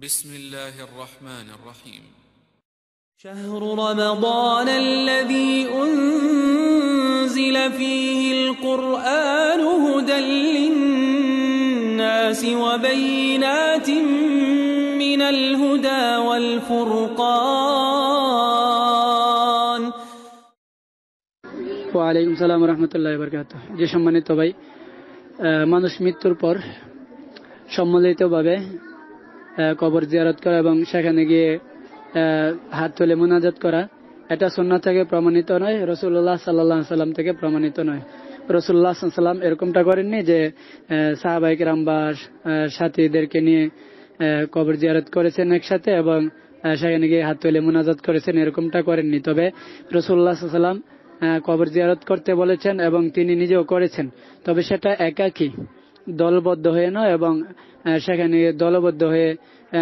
بسم الله الرحمن الرحيم شهر رمضان الذي أنزل فيه القرآن هدى للناس وبينات من الهدى والفرقان وعليكم السلام ورحمة الله وبركاته যে সম্মানিত ভাই মানুষ মৃত্যুর পর সম্মিলিতভাবে কবর জিয়ারত করা এবং সেখানে গিয়ে হাত তুলে মোনাজাত করা এটা সন্না থেকে প্রমাণিত নয় রসুল্লাহ সাল্লাহ সাল্লাম থেকে প্রমাণিত নয় রসুল্লাহ সাল্লাম এরকমটা করেননি যে সাহাবাহিক রামবাস সাথীদেরকে নিয়ে কবর জিয়ারত করেছেন একসাথে এবং সেখানে গিয়ে হাত তুলে মোনাজাত করেছেন এরকমটা করেননি তবে রসুল্লাহ সাল্লাম কবর জিয়ারত করতে বলেছেন এবং তিনি নিজেও করেছেন তবে সেটা একাকি দলবদ্ধ হয়ে নয় এবং সেখানে দলবদ্ধ হয়ে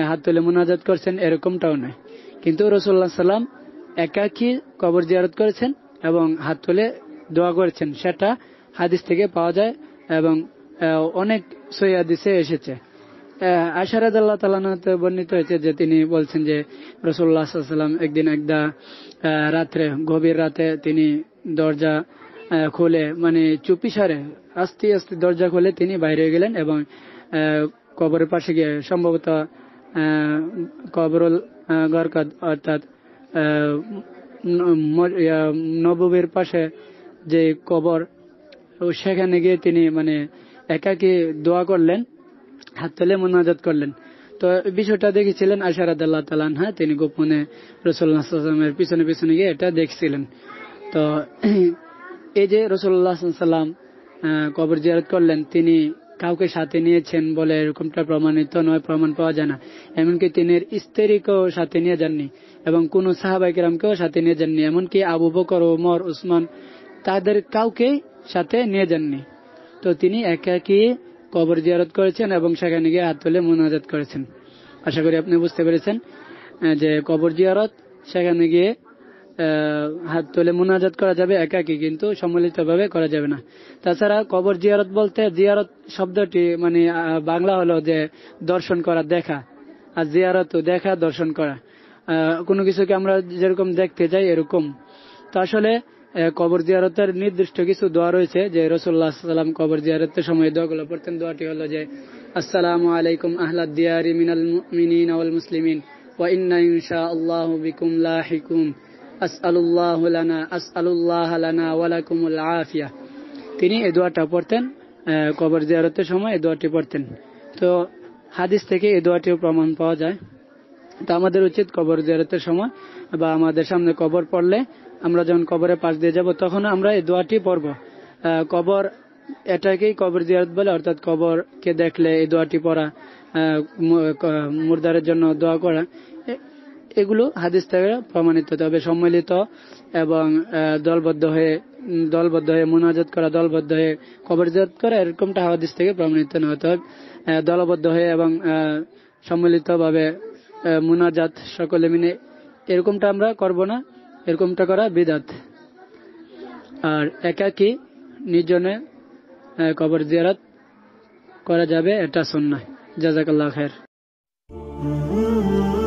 হাত তুলে মোনাজাত করছেন এরকমটাও নয় কিন্তু রসুল্লাহ সাল্লাম একাকি কবর জিয়ারত করেছেন এবং হাত তুলে দোয়া করেছেন সেটা হাদিস থেকে পাওয়া যায় এবং অনেক সৈয়াদিসে এসেছে আশারাদ আল্লাহ তালানাতে বর্ণিত হয়েছে যে তিনি বলছেন যে রসুল্লাহ সাল্লাম একদিন একদা রাত্রে গভীর রাতে তিনি দরজা খুলে মানে চুপি সারে আস্তে আস্তে দরজা খুলে তিনি বাইরে গেলেন এবং কবরের পাশে গিয়ে সম্ভবত কবরল গরকাদ অর্থাৎ নববীর পাশে যে কবর সেখানে গিয়ে তিনি মানে একাকি দোয়া করলেন হাত তুলে মোনাজাত করলেন তো বিষয়টা দেখেছিলেন আশারাদ আল্লাহ হ্যাঁ তিনি গোপনে রসুল্লাহামের পিছনে পিছনে গিয়ে এটা দেখছিলেন তো এই যে রসুল্লাহ সাল্লাম কবর জিয়ারত করলেন তিনি কাউকে সাথে নিয়েছেন বলে এরকমটা প্রমাণিত নয় প্রমাণ পাওয়া যায় না এমনকি তিনি স্ত্রীকেও সাথে নিয়ে যাননি এবং কোন সাহাবাইকেরামকেও সাথে নিয়ে যাননি এমনকি আবু বকর ওমর উসমান তাদের কাউকে সাথে নিয়ে যাননি তো তিনি একা কি কবর জিয়ারত করেছেন এবং সেখানে গিয়ে হাত তুলে মোনাজাত করেছেন আশা করি আপনি বুঝতে পেরেছেন যে কবর জিয়ারত সেখানে গিয়ে হাত তোলে মোনাজাত করা যাবে একাকি কিন্তু সম্মিলিত ভাবে করা যাবে না তাছাড়া কবর জিয়ারত বলতে জিয়ারত শব্দটি মানে বাংলা হলো যে দর্শন করা দেখা আর জিয়ারত দেখা দর্শন করা কোনো কিছুকে আমরা যেরকম দেখতে যাই এরকম তো আসলে কবর জিয়ারতের নির্দিষ্ট কিছু দোয়া রয়েছে যে রসুল্লাহ সাল্লাম কবর জিয়ারতের সময় দোয়াগুলো পড়তেন দোয়াটি হলো যে আসসালাম আলাইকুম আহ্লাদ দিয়ারি মিনাল মিনিন আল মুসলিমিন ওয়া ইন্না ইনশা আল্লাহ বিকুম লাহিকুম আসআলুল্লাহ লানা আফিয়া তিনি এ দোয়াটা পড়তেন কবর জিয়ারতের সময় এ দোয়াটি পড়তেন তো হাদিস থেকে এ দোয়াটিও প্রমাণ পাওয়া যায় তো আমাদের উচিত কবর জিয়ারতের সময় বা আমাদের সামনে কবর পড়লে আমরা যখন কবরে পাশ দিয়ে যাব তখন আমরা এই দোয়াটি পড়ব কবর এটাকেই কবর জিয়ারত বলে অর্থাৎ কবর কে দেখলে এই দোয়াটি পড়া মুরদারের জন্য দোয়া করা এগুলো হাদিস থেকে প্রমাণিত তবে সম্মিলিত এবং দলবদ্ধ হয়ে দলবদ্ধ হয়ে মোনাজাত করা দলবদ্ধ হয়ে কবরজাত করা এরকমটা হাদিস থেকে প্রমাণিত না অর্থাৎ দলবদ্ধ হয়ে এবং সম্মিলিতভাবে মোনাজাত সকলে মিলে এরকমটা আমরা করব না এরকমটা করা বিদাত আর একাকি নিজনে কবর জিয়ারাত করা যাবে এটা সন্ন্যায় জাজাকাল্লাহ খের